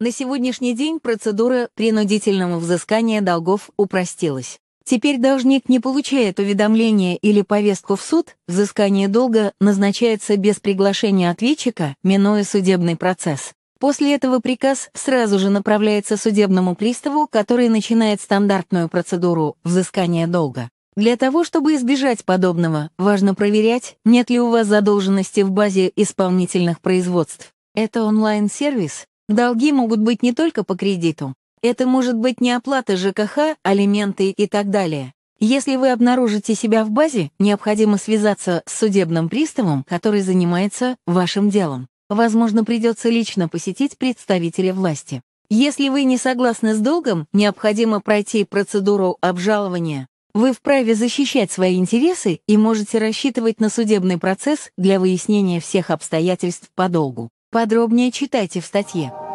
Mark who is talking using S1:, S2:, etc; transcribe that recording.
S1: На сегодняшний день процедура принудительного взыскания долгов упростилась. Теперь должник не получает уведомления или повестку в суд, взыскание долга назначается без приглашения ответчика, минуя судебный процесс. После этого приказ сразу же направляется судебному приставу, который начинает стандартную процедуру взыскания долга. Для того, чтобы избежать подобного, важно проверять, нет ли у вас задолженности в базе исполнительных производств. Это онлайн-сервис, Долги могут быть не только по кредиту. Это может быть не оплата ЖКХ, алименты и так далее. Если вы обнаружите себя в базе, необходимо связаться с судебным приставом, который занимается вашим делом. Возможно, придется лично посетить представителя власти. Если вы не согласны с долгом, необходимо пройти процедуру обжалования. Вы вправе защищать свои интересы и можете рассчитывать на судебный процесс для выяснения всех обстоятельств по долгу. Подробнее читайте в статье.